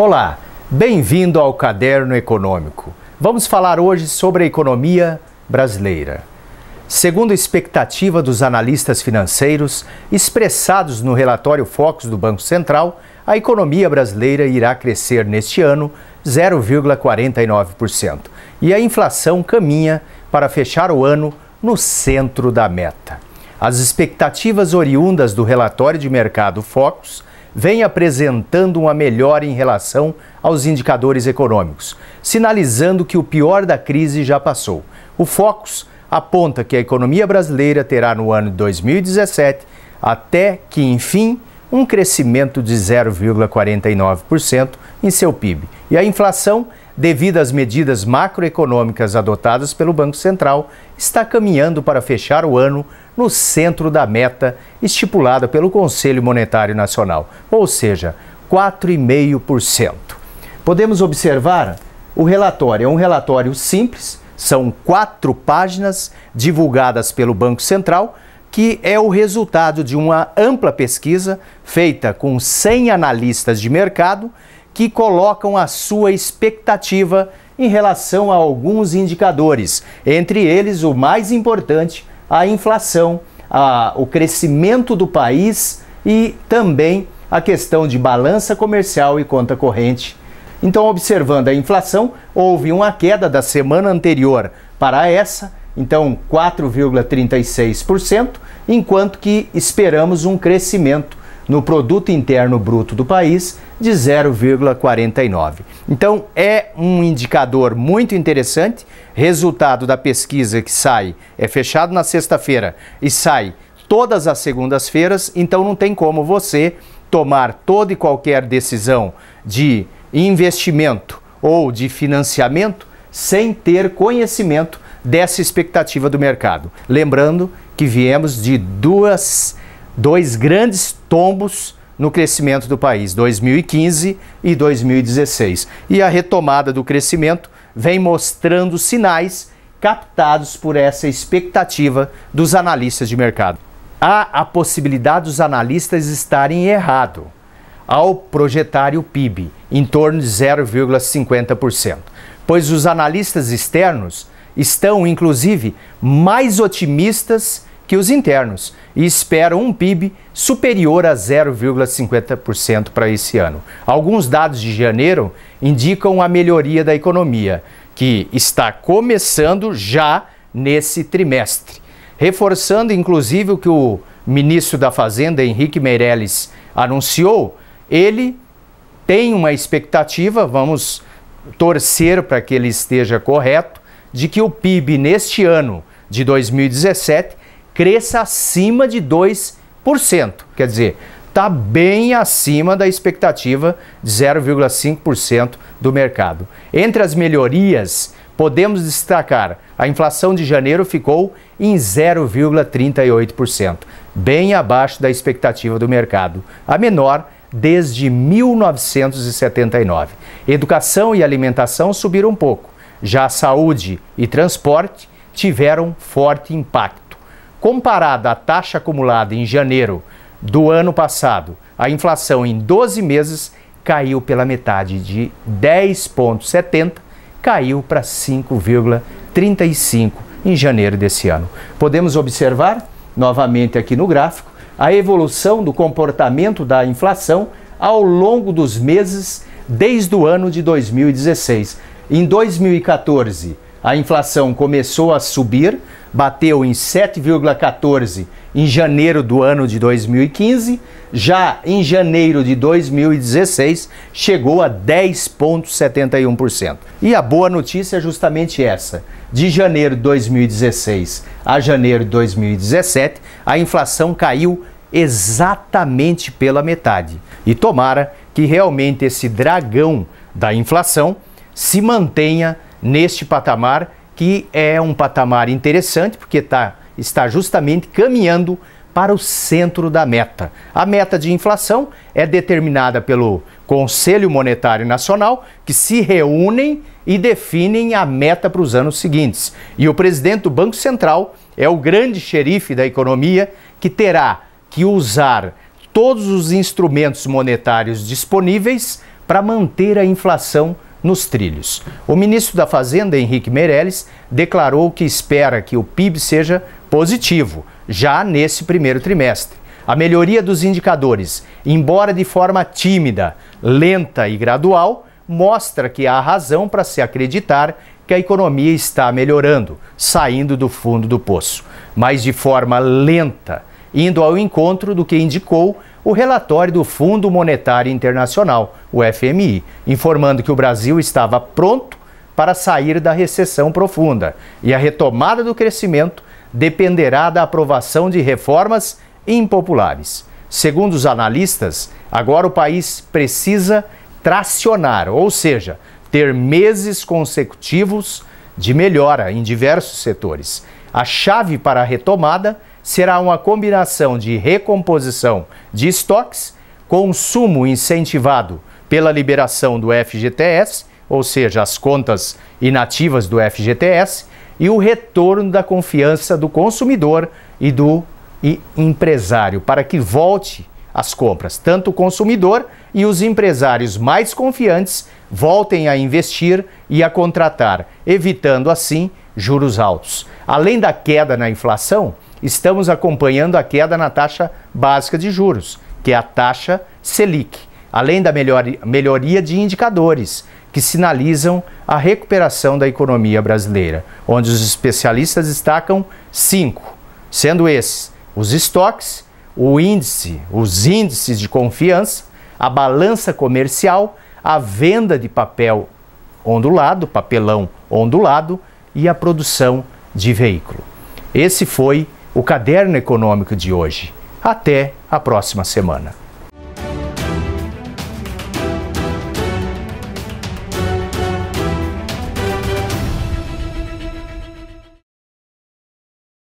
Olá, bem-vindo ao Caderno Econômico. Vamos falar hoje sobre a economia brasileira. Segundo a expectativa dos analistas financeiros expressados no relatório Focus do Banco Central, a economia brasileira irá crescer neste ano 0,49% e a inflação caminha para fechar o ano no centro da meta. As expectativas oriundas do relatório de mercado Focus vem apresentando uma melhora em relação aos indicadores econômicos, sinalizando que o pior da crise já passou. O Focus aponta que a economia brasileira terá no ano de 2017, até que enfim, um crescimento de 0,49% em seu PIB. E a inflação, devido às medidas macroeconômicas adotadas pelo Banco Central, está caminhando para fechar o ano no centro da meta estipulada pelo Conselho Monetário Nacional, ou seja, 4,5%. Podemos observar o relatório, é um relatório simples, são quatro páginas divulgadas pelo Banco Central, que é o resultado de uma ampla pesquisa feita com 100 analistas de mercado que colocam a sua expectativa em relação a alguns indicadores, entre eles o mais importante, a inflação, a, o crescimento do país e também a questão de balança comercial e conta corrente. Então, observando a inflação, houve uma queda da semana anterior para essa, então 4,36%, enquanto que esperamos um crescimento no produto interno bruto do país de 0,49. Então é um indicador muito interessante, resultado da pesquisa que sai é fechado na sexta-feira e sai todas as segundas-feiras, então não tem como você tomar toda e qualquer decisão de investimento ou de financiamento sem ter conhecimento dessa expectativa do mercado. Lembrando que viemos de duas dois grandes tombos no crescimento do país, 2015 e 2016. E a retomada do crescimento vem mostrando sinais captados por essa expectativa dos analistas de mercado. Há a possibilidade dos analistas estarem errado ao projetar o PIB em torno de 0,50%, pois os analistas externos estão inclusive mais otimistas que os internos e espera um PIB superior a 0,50% para esse ano. Alguns dados de janeiro indicam a melhoria da economia, que está começando já nesse trimestre. Reforçando, inclusive, o que o ministro da Fazenda, Henrique Meirelles, anunciou, ele tem uma expectativa, vamos torcer para que ele esteja correto, de que o PIB neste ano de 2017 cresça acima de 2%. Quer dizer, está bem acima da expectativa de 0,5% do mercado. Entre as melhorias, podemos destacar a inflação de janeiro ficou em 0,38%, bem abaixo da expectativa do mercado, a menor desde 1979. Educação e alimentação subiram um pouco, já saúde e transporte tiveram forte impacto comparada à taxa acumulada em janeiro do ano passado, a inflação em 12 meses caiu pela metade de 10,70, caiu para 5,35 em janeiro desse ano. Podemos observar, novamente aqui no gráfico, a evolução do comportamento da inflação ao longo dos meses desde o ano de 2016. Em 2014, a inflação começou a subir, bateu em 7,14 em janeiro do ano de 2015, já em janeiro de 2016 chegou a 10,71%. E a boa notícia é justamente essa: de janeiro de 2016 a janeiro de 2017, a inflação caiu exatamente pela metade. E tomara que realmente esse dragão da inflação se mantenha neste patamar que é um patamar interessante, porque tá, está justamente caminhando para o centro da meta. A meta de inflação é determinada pelo Conselho Monetário Nacional, que se reúnem e definem a meta para os anos seguintes. E o presidente do Banco Central é o grande xerife da economia que terá que usar todos os instrumentos monetários disponíveis para manter a inflação nos trilhos. O ministro da Fazenda, Henrique Meirelles, declarou que espera que o PIB seja positivo já nesse primeiro trimestre. A melhoria dos indicadores, embora de forma tímida, lenta e gradual, mostra que há razão para se acreditar que a economia está melhorando, saindo do fundo do poço, mas de forma lenta, indo ao encontro do que indicou o relatório do Fundo Monetário Internacional, o FMI, informando que o Brasil estava pronto para sair da recessão profunda e a retomada do crescimento dependerá da aprovação de reformas impopulares. Segundo os analistas, agora o país precisa tracionar, ou seja, ter meses consecutivos de melhora em diversos setores. A chave para a retomada será uma combinação de recomposição de estoques, consumo incentivado pela liberação do FGTS, ou seja, as contas inativas do FGTS, e o retorno da confiança do consumidor e do e empresário para que volte as compras. Tanto o consumidor e os empresários mais confiantes voltem a investir e a contratar, evitando assim juros altos. Além da queda na inflação, estamos acompanhando a queda na taxa básica de juros, que é a taxa Selic, além da melhoria de indicadores que sinalizam a recuperação da economia brasileira, onde os especialistas destacam cinco, sendo esses os estoques, o índice, os índices de confiança, a balança comercial, a venda de papel ondulado, papelão ondulado e a produção de veículo. Esse foi o caderno econômico de hoje. Até a próxima semana.